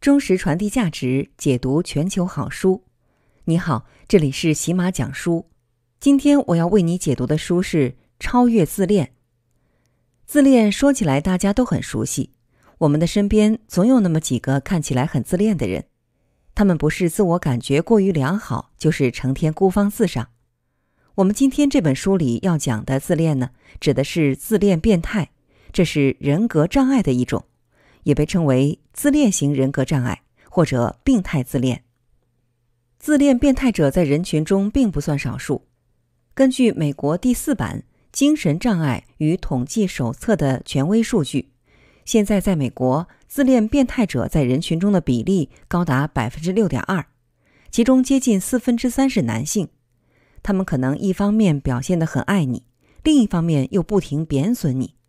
忠实传递价值，解读全球好书。你好，这里是喜马讲书。今天我要为你解读的书是《超越自恋》。自恋说起来大家都很熟悉，我们的身边总有那么几个看起来很自恋的人，他们不是自我感觉过于良好，就是成天孤芳自赏。我们今天这本书里要讲的自恋呢，指的是自恋变态，这是人格障碍的一种。也被称为自恋型人格障碍或者病态自恋。自恋变态者在人群中并不算少数。根据美国第四版《精神障碍与统计手册》的权威数据，现在在美国，自恋变态者在人群中的比例高达百分之六点二，其中接近四分之三是男性。他们可能一方面表现的很爱你，另一方面又不停贬损你。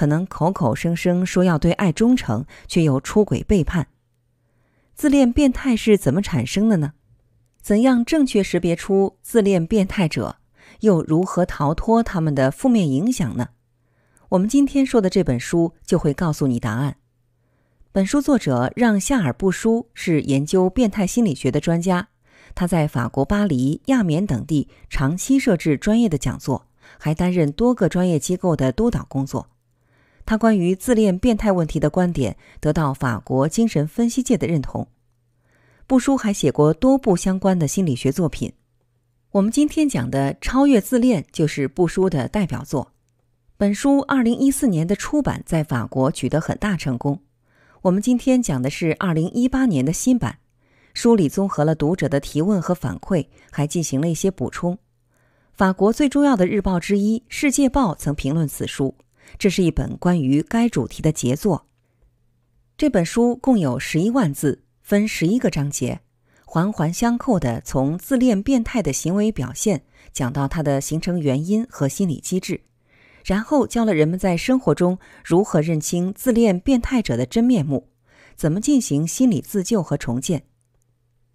可能口口声声说要对爱忠诚，却又出轨背叛。自恋变态是怎么产生的呢？怎样正确识别出自恋变态者？又如何逃脱他们的负面影响呢？我们今天说的这本书就会告诉你答案。本书作者让夏尔布舒是研究变态心理学的专家，他在法国巴黎、亚眠等地长期设置专业的讲座，还担任多个专业机构的督导工作。他关于自恋变态问题的观点得到法国精神分析界的认同。布书还写过多部相关的心理学作品。我们今天讲的《超越自恋》就是布书的代表作。本书二零一四年的出版在法国取得很大成功。我们今天讲的是二零一八年的新版，书里综合了读者的提问和反馈，还进行了一些补充。法国最重要的日报之一《世界报》曾评论此书。这是一本关于该主题的杰作。这本书共有十一万字，分十一个章节，环环相扣的从自恋变态的行为表现讲到它的形成原因和心理机制，然后教了人们在生活中如何认清自恋变态者的真面目，怎么进行心理自救和重建。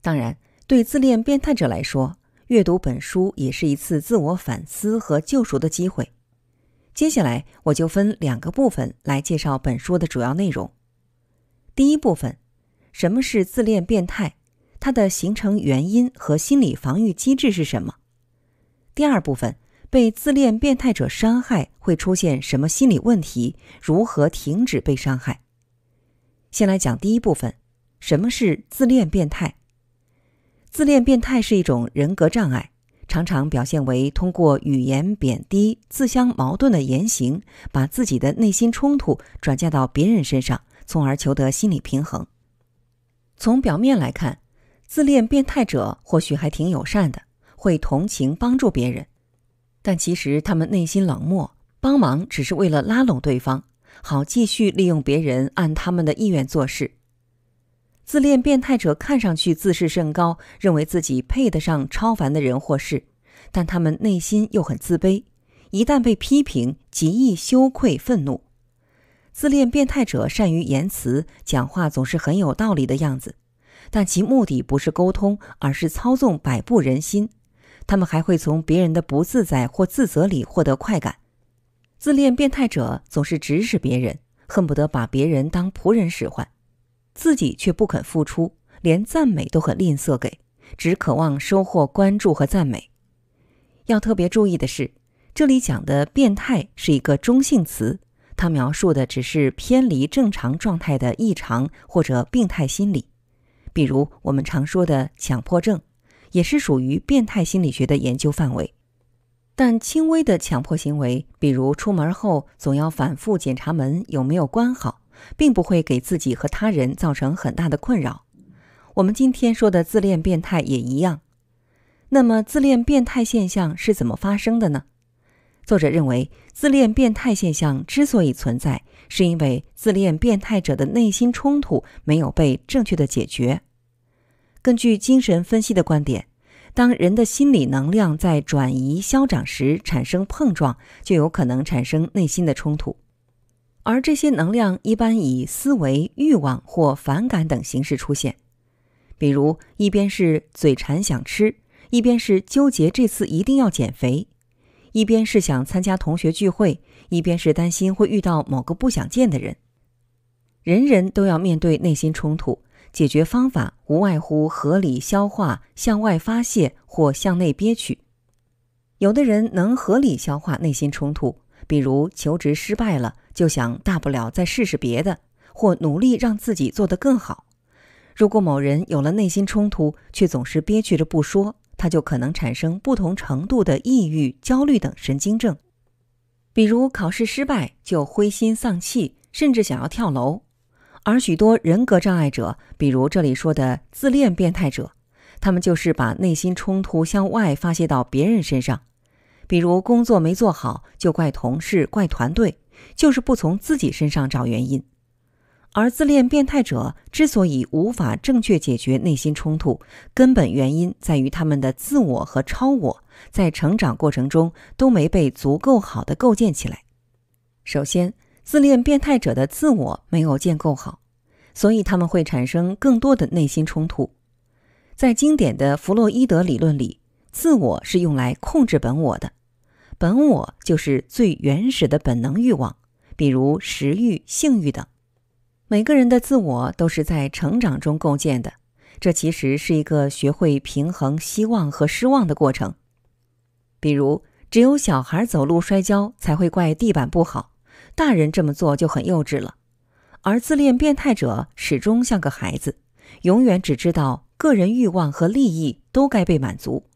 当然，对自恋变态者来说，阅读本书也是一次自我反思和救赎的机会。接下来我就分两个部分来介绍本书的主要内容。第一部分，什么是自恋变态，它的形成原因和心理防御机制是什么？第二部分，被自恋变态者伤害会出现什么心理问题？如何停止被伤害？先来讲第一部分，什么是自恋变态？自恋变态是一种人格障碍。常常表现为通过语言贬低、自相矛盾的言行，把自己的内心冲突转嫁到别人身上，从而求得心理平衡。从表面来看，自恋变态者或许还挺友善的，会同情帮助别人，但其实他们内心冷漠，帮忙只是为了拉拢对方，好继续利用别人按他们的意愿做事。自恋变态者看上去自视甚高，认为自己配得上超凡的人或事，但他们内心又很自卑，一旦被批评，极易羞愧愤怒。自恋变态者善于言辞，讲话总是很有道理的样子，但其目的不是沟通，而是操纵摆布人心。他们还会从别人的不自在或自责里获得快感。自恋变态者总是指使别人，恨不得把别人当仆人使唤。自己却不肯付出，连赞美都很吝啬给，只渴望收获关注和赞美。要特别注意的是，这里讲的“变态”是一个中性词，它描述的只是偏离正常状态的异常或者病态心理。比如我们常说的强迫症，也是属于变态心理学的研究范围。但轻微的强迫行为，比如出门后总要反复检查门有没有关好。并不会给自己和他人造成很大的困扰。我们今天说的自恋变态也一样。那么，自恋变态现象是怎么发生的呢？作者认为，自恋变态现象之所以存在，是因为自恋变态者的内心冲突没有被正确的解决。根据精神分析的观点，当人的心理能量在转移、消长时产生碰撞，就有可能产生内心的冲突。而这些能量一般以思维、欲望或反感等形式出现，比如一边是嘴馋想吃，一边是纠结这次一定要减肥；一边是想参加同学聚会，一边是担心会遇到某个不想见的人。人人都要面对内心冲突，解决方法无外乎合理消化、向外发泄或向内憋屈。有的人能合理消化内心冲突，比如求职失败了。就想大不了再试试别的，或努力让自己做得更好。如果某人有了内心冲突，却总是憋屈着不说，他就可能产生不同程度的抑郁、焦虑等神经症。比如考试失败就灰心丧气，甚至想要跳楼。而许多人格障碍者，比如这里说的自恋变态者，他们就是把内心冲突向外发泄到别人身上，比如工作没做好就怪同事、怪团队。就是不从自己身上找原因，而自恋变态者之所以无法正确解决内心冲突，根本原因在于他们的自我和超我在成长过程中都没被足够好的构建起来。首先，自恋变态者的自我没有建构好，所以他们会产生更多的内心冲突。在经典的弗洛伊德理论里，自我是用来控制本我的。本我就是最原始的本能欲望，比如食欲、性欲等。每个人的自我都是在成长中构建的，这其实是一个学会平衡希望和失望的过程。比如，只有小孩走路摔跤才会怪地板不好，大人这么做就很幼稚了。而自恋变态者始终像个孩子，永远只知道个人欲望和利益都该被满足。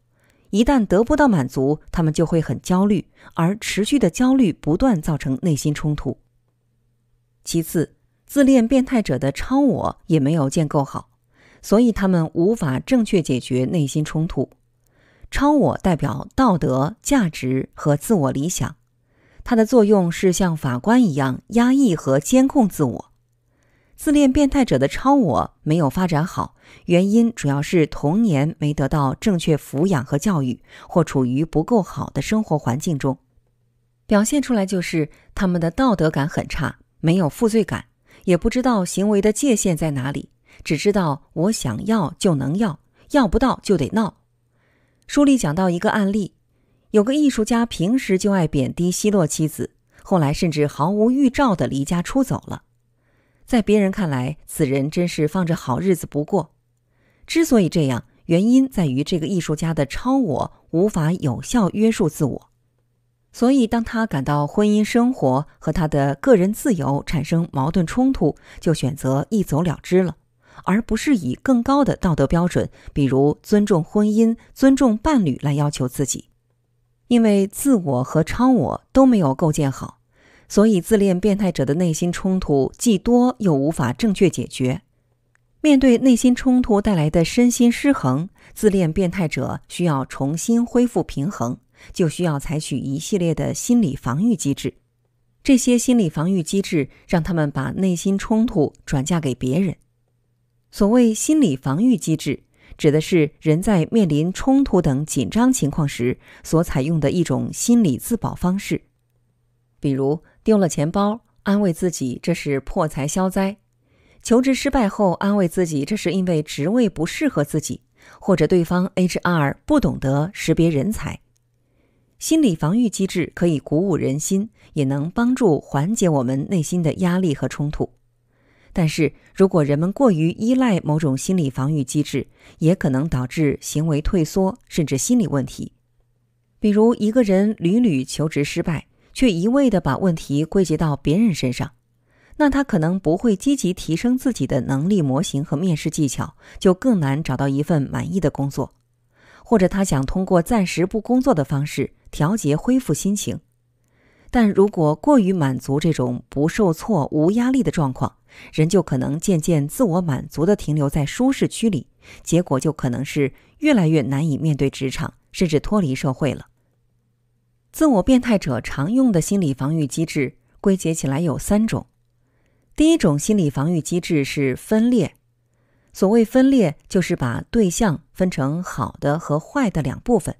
一旦得不到满足，他们就会很焦虑，而持续的焦虑不断造成内心冲突。其次，自恋变态者的超我也没有建构好，所以他们无法正确解决内心冲突。超我代表道德、价值和自我理想，它的作用是像法官一样压抑和监控自我。自恋变态者的超我没有发展好，原因主要是童年没得到正确抚养和教育，或处于不够好的生活环境中。表现出来就是他们的道德感很差，没有负罪感，也不知道行为的界限在哪里，只知道我想要就能要，要不到就得闹。书里讲到一个案例，有个艺术家平时就爱贬低奚落妻子，后来甚至毫无预兆地离家出走了。在别人看来，此人真是放着好日子不过。之所以这样，原因在于这个艺术家的超我无法有效约束自我，所以当他感到婚姻生活和他的个人自由产生矛盾冲突，就选择一走了之了，而不是以更高的道德标准，比如尊重婚姻、尊重伴侣来要求自己，因为自我和超我都没有构建好。所以，自恋变态者的内心冲突既多又无法正确解决。面对内心冲突带来的身心失衡，自恋变态者需要重新恢复平衡，就需要采取一系列的心理防御机制。这些心理防御机制让他们把内心冲突转嫁给别人。所谓心理防御机制，指的是人在面临冲突等紧张情况时所采用的一种心理自保方式，比如。用了钱包安慰自己，这是破财消灾；求职失败后安慰自己，这是因为职位不适合自己，或者对方 HR 不懂得识别人才。心理防御机制可以鼓舞人心，也能帮助缓解我们内心的压力和冲突。但是如果人们过于依赖某种心理防御机制，也可能导致行为退缩，甚至心理问题。比如一个人屡屡求职失败。却一味的把问题归结到别人身上，那他可能不会积极提升自己的能力模型和面试技巧，就更难找到一份满意的工作。或者他想通过暂时不工作的方式调节、恢复心情，但如果过于满足这种不受挫、无压力的状况，人就可能渐渐自我满足的停留在舒适区里，结果就可能是越来越难以面对职场，甚至脱离社会了。自我变态者常用的心理防御机制归结起来有三种。第一种心理防御机制是分裂。所谓分裂，就是把对象分成好的和坏的两部分，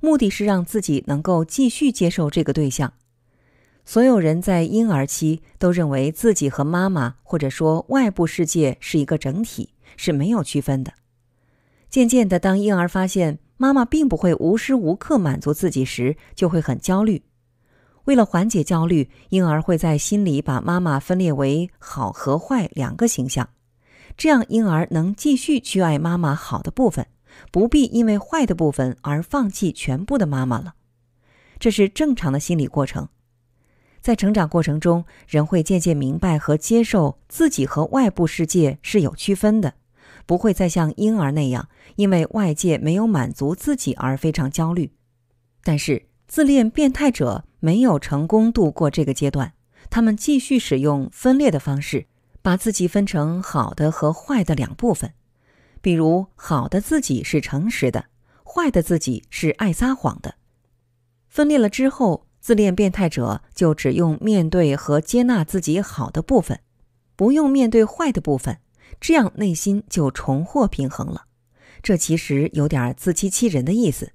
目的是让自己能够继续接受这个对象。所有人在婴儿期都认为自己和妈妈或者说外部世界是一个整体，是没有区分的。渐渐的，当婴儿发现，妈妈并不会无时无刻满足自己时就会很焦虑。为了缓解焦虑，婴儿会在心里把妈妈分裂为好和坏两个形象，这样婴儿能继续去爱妈妈好的部分，不必因为坏的部分而放弃全部的妈妈了。这是正常的心理过程。在成长过程中，人会渐渐明白和接受自己和外部世界是有区分的。不会再像婴儿那样，因为外界没有满足自己而非常焦虑。但是，自恋变态者没有成功度过这个阶段，他们继续使用分裂的方式，把自己分成好的和坏的两部分。比如，好的自己是诚实的，坏的自己是爱撒谎的。分裂了之后，自恋变态者就只用面对和接纳自己好的部分，不用面对坏的部分。这样内心就重获平衡了，这其实有点自欺欺人的意思。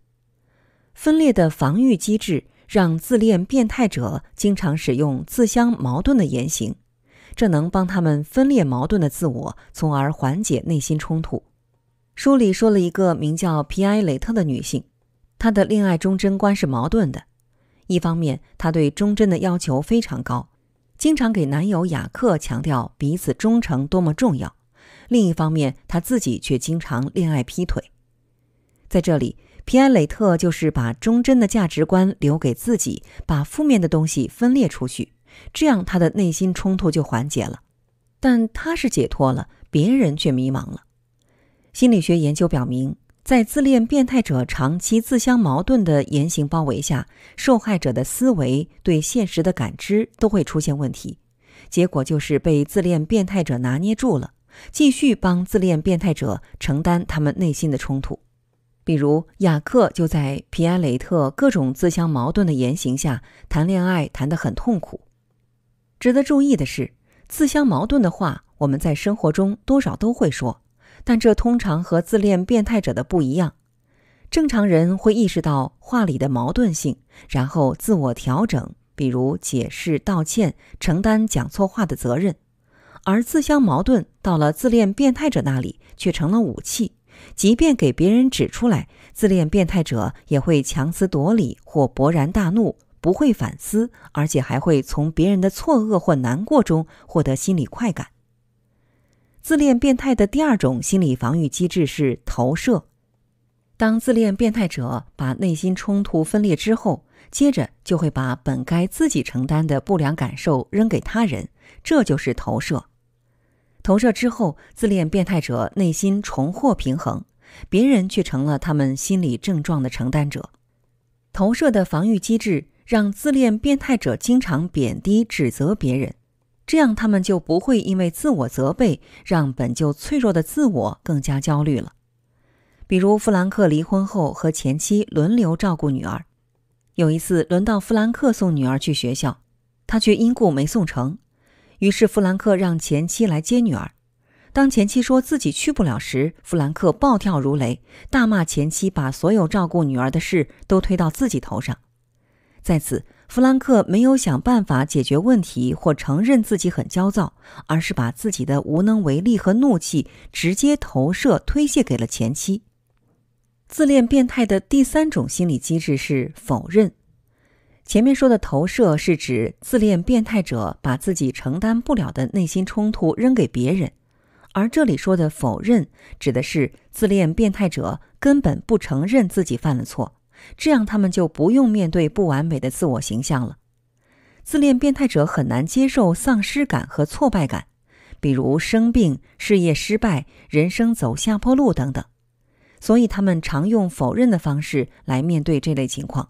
分裂的防御机制让自恋变态者经常使用自相矛盾的言行，这能帮他们分裂矛盾的自我，从而缓解内心冲突。书里说了一个名叫皮埃雷特的女性，她的恋爱忠贞观是矛盾的。一方面，她对忠贞的要求非常高，经常给男友雅克强调彼此忠诚多么重要。另一方面，他自己却经常恋爱劈腿。在这里，皮埃雷特就是把忠贞的价值观留给自己，把负面的东西分裂出去，这样他的内心冲突就缓解了。但他是解脱了，别人却迷茫了。心理学研究表明，在自恋变态者长期自相矛盾的言行包围下，受害者的思维对现实的感知都会出现问题，结果就是被自恋变态者拿捏住了。继续帮自恋变态者承担他们内心的冲突，比如雅克就在皮埃雷特各种自相矛盾的言行下谈恋爱，谈得很痛苦。值得注意的是，自相矛盾的话，我们在生活中多少都会说，但这通常和自恋变态者的不一样。正常人会意识到话里的矛盾性，然后自我调整，比如解释、道歉、承担讲错话的责任，而自相矛盾。到了自恋变态者那里，却成了武器。即便给别人指出来，自恋变态者也会强词夺理或勃然大怒，不会反思，而且还会从别人的错愕或难过中获得心理快感。自恋变态的第二种心理防御机制是投射。当自恋变态者把内心冲突分裂之后，接着就会把本该自己承担的不良感受扔给他人，这就是投射。投射之后，自恋变态者内心重获平衡，别人却成了他们心理症状的承担者。投射的防御机制让自恋变态者经常贬低指责别人，这样他们就不会因为自我责备让本就脆弱的自我更加焦虑了。比如，弗兰克离婚后和前妻轮流照顾女儿，有一次轮到弗兰克送女儿去学校，他却因故没送成。于是，弗兰克让前妻来接女儿。当前妻说自己去不了时，弗兰克暴跳如雷，大骂前妻把所有照顾女儿的事都推到自己头上。在此，弗兰克没有想办法解决问题或承认自己很焦躁，而是把自己的无能为力和怒气直接投射、推卸给了前妻。自恋变态的第三种心理机制是否认。前面说的投射是指自恋变态者把自己承担不了的内心冲突扔给别人，而这里说的否认指的是自恋变态者根本不承认自己犯了错，这样他们就不用面对不完美的自我形象了。自恋变态者很难接受丧失感和挫败感，比如生病、事业失败、人生走下坡路等等，所以他们常用否认的方式来面对这类情况。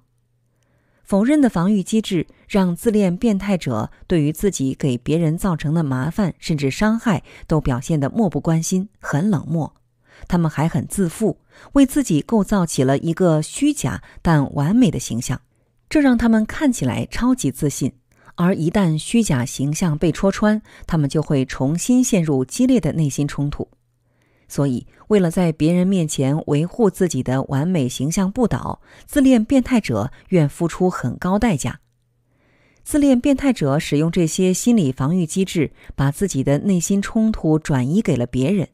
否认的防御机制让自恋变态者对于自己给别人造成的麻烦甚至伤害都表现得漠不关心，很冷漠。他们还很自负，为自己构造起了一个虚假但完美的形象，这让他们看起来超级自信。而一旦虚假形象被戳穿，他们就会重新陷入激烈的内心冲突。所以，为了在别人面前维护自己的完美形象不倒，自恋变态者愿付出很高代价。自恋变态者使用这些心理防御机制，把自己的内心冲突转移给了别人。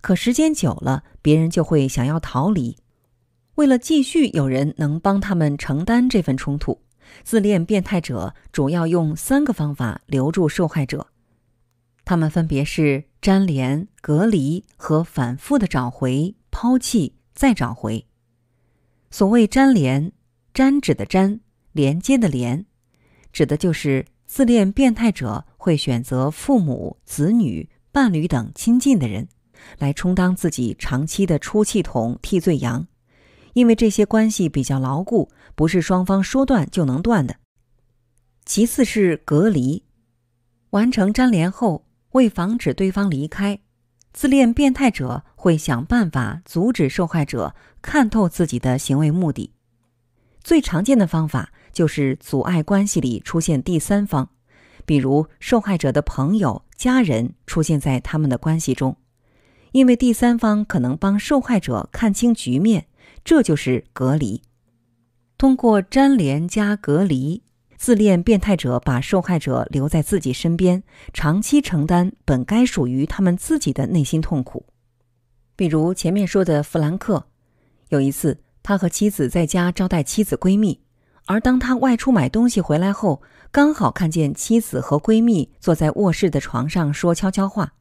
可时间久了，别人就会想要逃离。为了继续有人能帮他们承担这份冲突，自恋变态者主要用三个方法留住受害者。它们分别是粘连、隔离和反复的找回、抛弃再找回。所谓粘连，粘指的粘，连接的连，指的就是自恋变态者会选择父母、子女、伴侣等亲近的人，来充当自己长期的出气筒、替罪羊，因为这些关系比较牢固，不是双方说断就能断的。其次是隔离，完成粘连后。为防止对方离开，自恋变态者会想办法阻止受害者看透自己的行为目的。最常见的方法就是阻碍关系里出现第三方，比如受害者的朋友、家人出现在他们的关系中，因为第三方可能帮受害者看清局面。这就是隔离，通过粘连加隔离。自恋变态者把受害者留在自己身边，长期承担本该属于他们自己的内心痛苦。比如前面说的弗兰克，有一次他和妻子在家招待妻子闺蜜，而当他外出买东西回来后，刚好看见妻子和闺蜜坐在卧室的床上说悄悄话，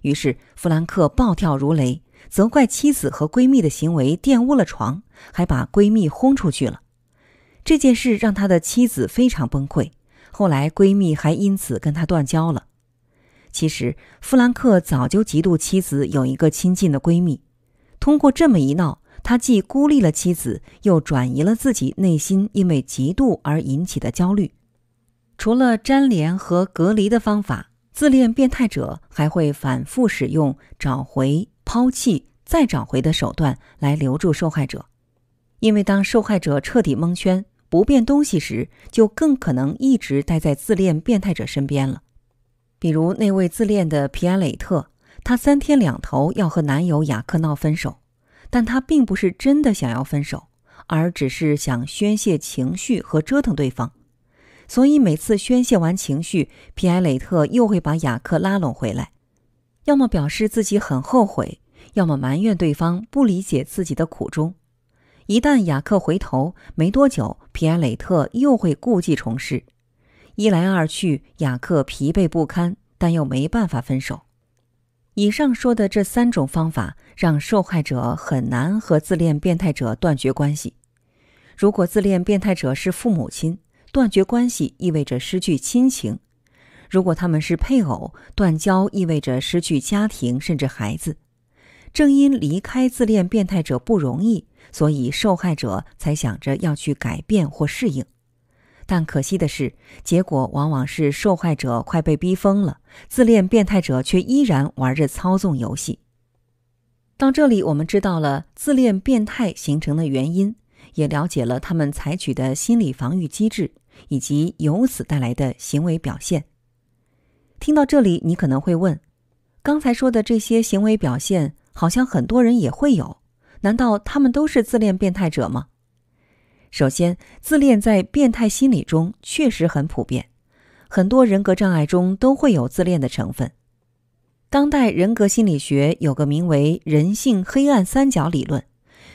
于是弗兰克暴跳如雷，责怪妻子和闺蜜的行为玷污了床，还把闺蜜轰出去了。这件事让他的妻子非常崩溃，后来闺蜜还因此跟他断交了。其实，弗兰克早就嫉妒妻子有一个亲近的闺蜜，通过这么一闹，他既孤立了妻子，又转移了自己内心因为嫉妒而引起的焦虑。除了粘连和隔离的方法，自恋变态者还会反复使用找回、抛弃、再找回的手段来留住受害者，因为当受害者彻底蒙圈。不变东西时，就更可能一直待在自恋变态者身边了。比如那位自恋的皮埃雷特，他三天两头要和男友雅克闹分手，但他并不是真的想要分手，而只是想宣泄情绪和折腾对方。所以每次宣泄完情绪，皮埃雷特又会把雅克拉拢回来，要么表示自己很后悔，要么埋怨对方不理解自己的苦衷。一旦雅克回头没多久，皮埃雷特又会故技重施。一来二去，雅克疲惫不堪，但又没办法分手。以上说的这三种方法，让受害者很难和自恋变态者断绝关系。如果自恋变态者是父母亲，断绝关系意味着失去亲情；如果他们是配偶，断交意味着失去家庭，甚至孩子。正因离开自恋变态者不容易。所以受害者才想着要去改变或适应，但可惜的是，结果往往是受害者快被逼疯了，自恋变态者却依然玩着操纵游戏。到这里，我们知道了自恋变态形成的原因，也了解了他们采取的心理防御机制以及由此带来的行为表现。听到这里，你可能会问：刚才说的这些行为表现，好像很多人也会有。难道他们都是自恋变态者吗？首先，自恋在变态心理中确实很普遍，很多人格障碍中都会有自恋的成分。当代人格心理学有个名为“人性黑暗三角”理论，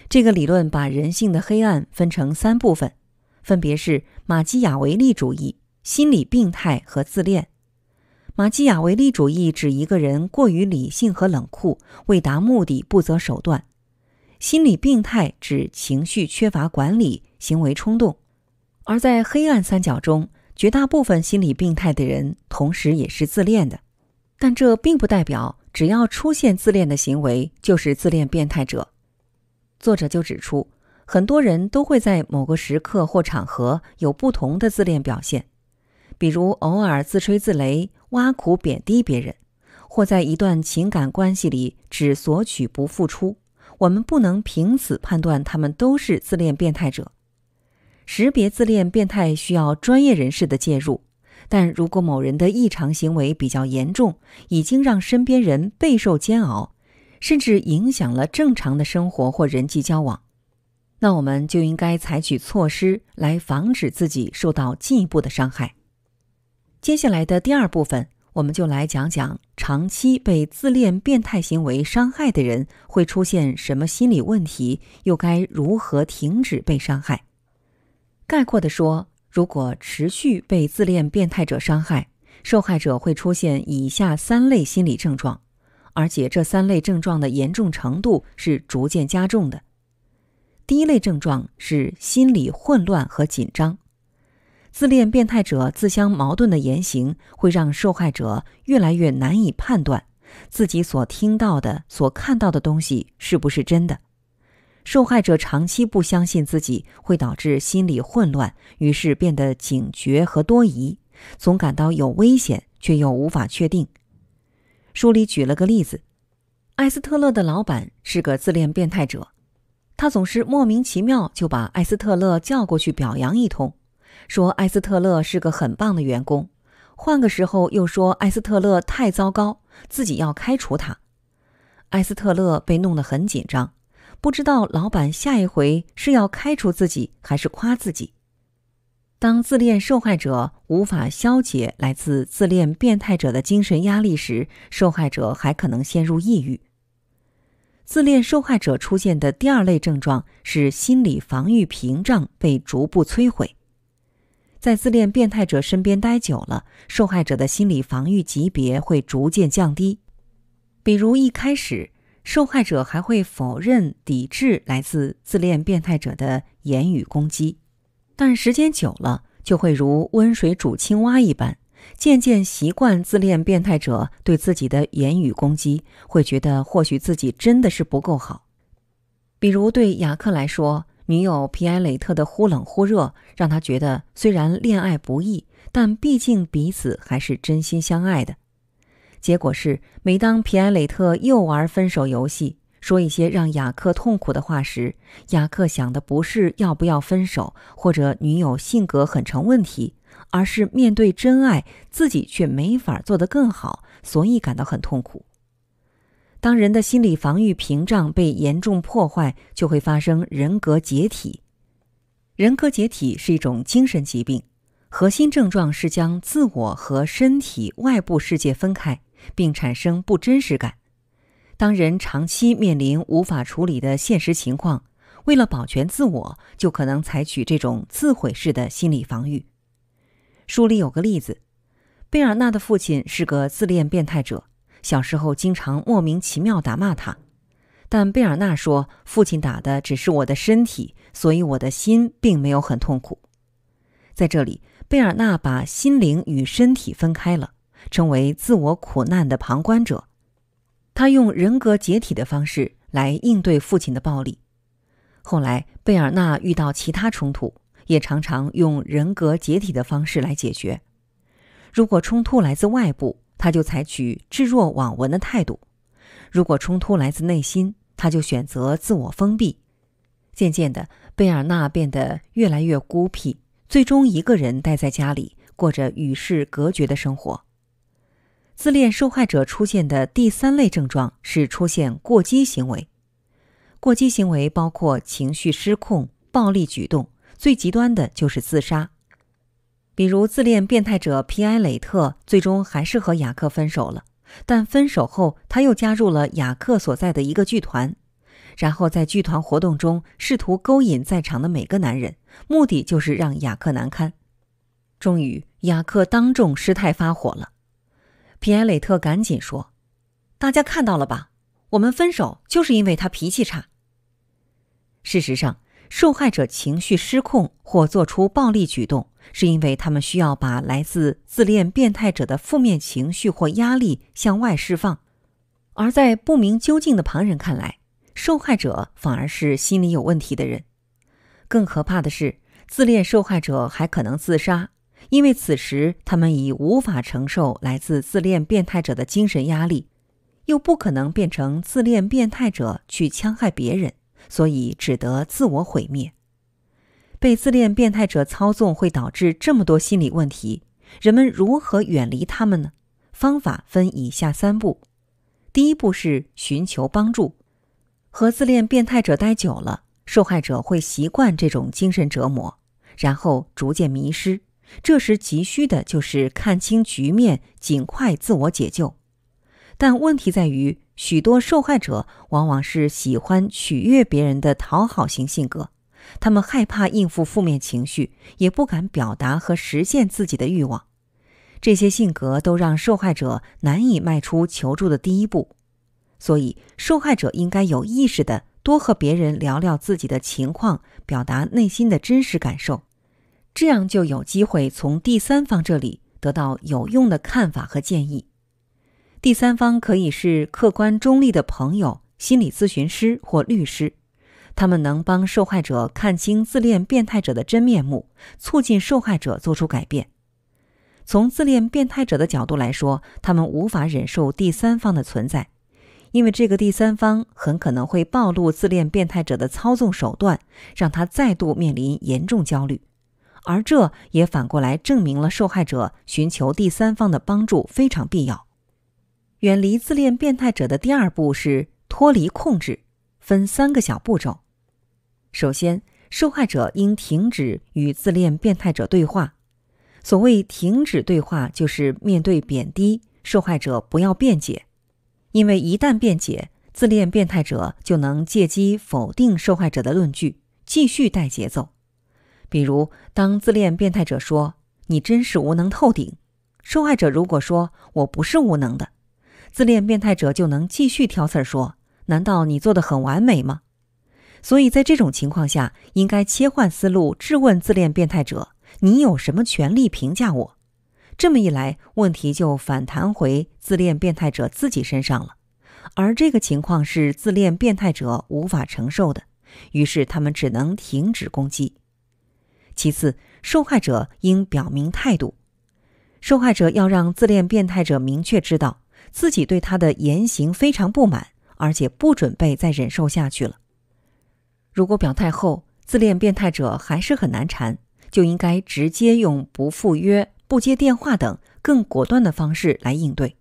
这个理论把人性的黑暗分成三部分，分别是马基雅维利主义、心理病态和自恋。马基雅维利主义指一个人过于理性和冷酷，为达目的不择手段。心理病态指情绪缺乏管理，行为冲动，而在黑暗三角中，绝大部分心理病态的人同时也是自恋的，但这并不代表只要出现自恋的行为就是自恋变态者。作者就指出，很多人都会在某个时刻或场合有不同的自恋表现，比如偶尔自吹自擂、挖苦贬低别人，或在一段情感关系里只索取不付出。我们不能凭此判断他们都是自恋变态者。识别自恋变态需要专业人士的介入，但如果某人的异常行为比较严重，已经让身边人备受煎熬，甚至影响了正常的生活或人际交往，那我们就应该采取措施来防止自己受到进一步的伤害。接下来的第二部分。我们就来讲讲，长期被自恋变态行为伤害的人会出现什么心理问题，又该如何停止被伤害。概括的说，如果持续被自恋变态者伤害，受害者会出现以下三类心理症状，而且这三类症状的严重程度是逐渐加重的。第一类症状是心理混乱和紧张。自恋变态者自相矛盾的言行会让受害者越来越难以判断自己所听到的、所看到的东西是不是真的。受害者长期不相信自己，会导致心理混乱，于是变得警觉和多疑，总感到有危险，却又无法确定。书里举了个例子：艾斯特勒的老板是个自恋变态者，他总是莫名其妙就把艾斯特勒叫过去表扬一通。说埃斯特勒是个很棒的员工，换个时候又说埃斯特勒太糟糕，自己要开除他。埃斯特勒被弄得很紧张，不知道老板下一回是要开除自己还是夸自己。当自恋受害者无法消解来自自恋变态者的精神压力时，受害者还可能陷入抑郁。自恋受害者出现的第二类症状是心理防御屏障被逐步摧毁。在自恋变态者身边待久了，受害者的心理防御级别会逐渐降低。比如一开始，受害者还会否认、抵制来自自恋变态者的言语攻击，但时间久了，就会如温水煮青蛙一般，渐渐习惯自恋变态者对自己的言语攻击，会觉得或许自己真的是不够好。比如对雅克来说。女友皮埃雷特的忽冷忽热，让他觉得虽然恋爱不易，但毕竟彼此还是真心相爱的。结果是，每当皮埃雷特又玩分手游戏，说一些让雅克痛苦的话时，雅克想的不是要不要分手，或者女友性格很成问题，而是面对真爱自己却没法做得更好，所以感到很痛苦。当人的心理防御屏障被严重破坏，就会发生人格解体。人格解体是一种精神疾病，核心症状是将自我和身体外部世界分开，并产生不真实感。当人长期面临无法处理的现实情况，为了保全自我，就可能采取这种自毁式的心理防御。书里有个例子：贝尔纳的父亲是个自恋变态者。小时候经常莫名其妙打骂他，但贝尔纳说，父亲打的只是我的身体，所以我的心并没有很痛苦。在这里，贝尔纳把心灵与身体分开了，成为自我苦难的旁观者。他用人格解体的方式来应对父亲的暴力。后来，贝尔纳遇到其他冲突，也常常用人格解体的方式来解决。如果冲突来自外部，他就采取置若罔闻的态度。如果冲突来自内心，他就选择自我封闭。渐渐的，贝尔纳变得越来越孤僻，最终一个人待在家里，过着与世隔绝的生活。自恋受害者出现的第三类症状是出现过激行为。过激行为包括情绪失控、暴力举动，最极端的就是自杀。比如自恋变态者皮埃雷特，最终还是和雅克分手了。但分手后，他又加入了雅克所在的一个剧团，然后在剧团活动中试图勾引在场的每个男人，目的就是让雅克难堪。终于，雅克当众失态发火了，皮埃雷特赶紧说：“大家看到了吧，我们分手就是因为他脾气差。”事实上。受害者情绪失控或做出暴力举动，是因为他们需要把来自自恋变态者的负面情绪或压力向外释放；而在不明究竟的旁人看来，受害者反而是心理有问题的人。更可怕的是，自恋受害者还可能自杀，因为此时他们已无法承受来自自恋变态者的精神压力，又不可能变成自恋变态者去戕害别人。所以只得自我毁灭。被自恋变态者操纵会导致这么多心理问题，人们如何远离他们呢？方法分以下三步：第一步是寻求帮助。和自恋变态者待久了，受害者会习惯这种精神折磨，然后逐渐迷失。这时急需的就是看清局面，尽快自我解救。但问题在于。许多受害者往往是喜欢取悦别人的讨好型性格，他们害怕应付负面情绪，也不敢表达和实现自己的欲望。这些性格都让受害者难以迈出求助的第一步。所以，受害者应该有意识的多和别人聊聊自己的情况，表达内心的真实感受，这样就有机会从第三方这里得到有用的看法和建议。第三方可以是客观中立的朋友、心理咨询师或律师，他们能帮受害者看清自恋变态者的真面目，促进受害者做出改变。从自恋变态者的角度来说，他们无法忍受第三方的存在，因为这个第三方很可能会暴露自恋变态者的操纵手段，让他再度面临严重焦虑。而这也反过来证明了受害者寻求第三方的帮助非常必要。远离自恋变态者的第二步是脱离控制，分三个小步骤。首先，受害者应停止与自恋变态者对话。所谓停止对话，就是面对贬低，受害者不要辩解，因为一旦辩解，自恋变态者就能借机否定受害者的论据，继续带节奏。比如，当自恋变态者说“你真是无能透顶”，受害者如果说“我不是无能的”。自恋变态者就能继续挑刺儿说：“难道你做的很完美吗？”所以在这种情况下，应该切换思路，质问自恋变态者：“你有什么权利评价我？”这么一来，问题就反弹回自恋变态者自己身上了，而这个情况是自恋变态者无法承受的，于是他们只能停止攻击。其次，受害者应表明态度，受害者要让自恋变态者明确知道。自己对他的言行非常不满，而且不准备再忍受下去了。如果表态后，自恋变态者还是很难缠，就应该直接用不赴约、不接电话等更果断的方式来应对，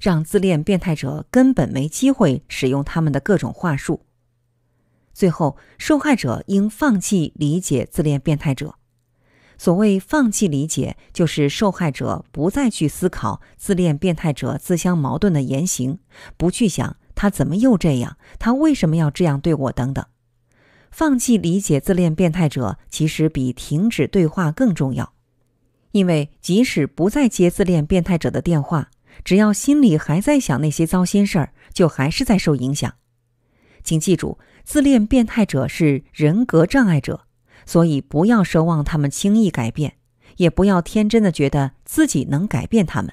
让自恋变态者根本没机会使用他们的各种话术。最后，受害者应放弃理解自恋变态者。所谓放弃理解，就是受害者不再去思考自恋变态者自相矛盾的言行，不去想他怎么又这样，他为什么要这样对我等等。放弃理解自恋变态者，其实比停止对话更重要，因为即使不再接自恋变态者的电话，只要心里还在想那些糟心事儿，就还是在受影响。请记住，自恋变态者是人格障碍者。所以不要奢望他们轻易改变，也不要天真的觉得自己能改变他们。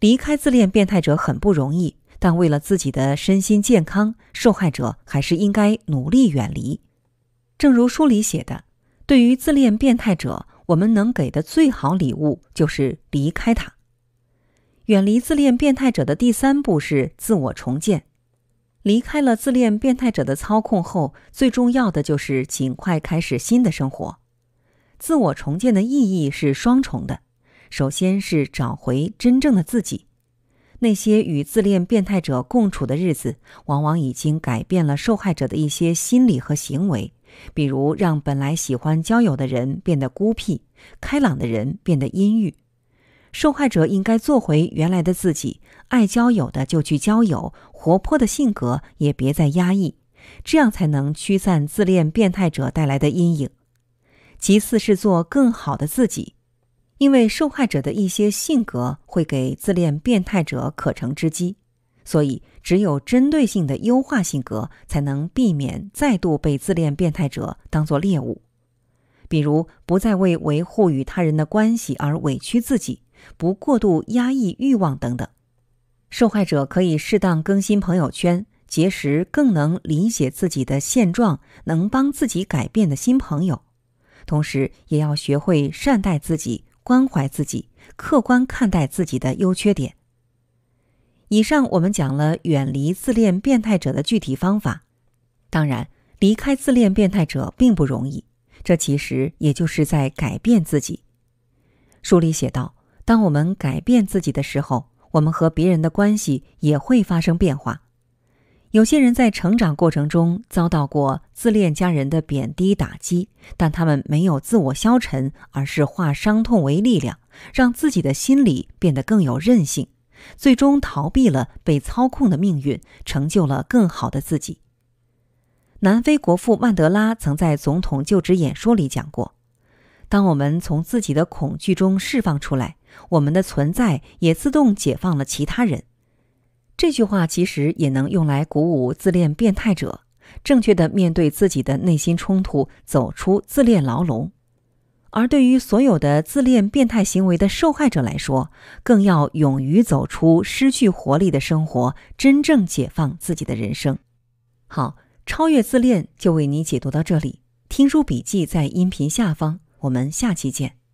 离开自恋变态者很不容易，但为了自己的身心健康，受害者还是应该努力远离。正如书里写的，对于自恋变态者，我们能给的最好礼物就是离开他。远离自恋变态者的第三步是自我重建。离开了自恋变态者的操控后，最重要的就是尽快开始新的生活。自我重建的意义是双重的，首先是找回真正的自己。那些与自恋变态者共处的日子，往往已经改变了受害者的一些心理和行为，比如让本来喜欢交友的人变得孤僻，开朗的人变得阴郁。受害者应该做回原来的自己，爱交友的就去交友，活泼的性格也别再压抑，这样才能驱散自恋变态者带来的阴影。其次是做更好的自己，因为受害者的一些性格会给自恋变态者可乘之机，所以只有针对性的优化性格，才能避免再度被自恋变态者当作猎物。比如，不再为维护与他人的关系而委屈自己。不过度压抑欲望等等，受害者可以适当更新朋友圈，结识更能理解自己的现状、能帮自己改变的新朋友。同时，也要学会善待自己、关怀自己、客观看待自己的优缺点。以上我们讲了远离自恋变态者的具体方法。当然，离开自恋变态者并不容易，这其实也就是在改变自己。书里写道。当我们改变自己的时候，我们和别人的关系也会发生变化。有些人在成长过程中遭到过自恋家人的贬低打击，但他们没有自我消沉，而是化伤痛为力量，让自己的心理变得更有韧性，最终逃避了被操控的命运，成就了更好的自己。南非国父曼德拉曾在总统就职演说里讲过：“当我们从自己的恐惧中释放出来，”我们的存在也自动解放了其他人。这句话其实也能用来鼓舞自恋变态者，正确的面对自己的内心冲突，走出自恋牢笼。而对于所有的自恋变态行为的受害者来说，更要勇于走出失去活力的生活，真正解放自己的人生。好，超越自恋就为你解读到这里。听书笔记在音频下方，我们下期见。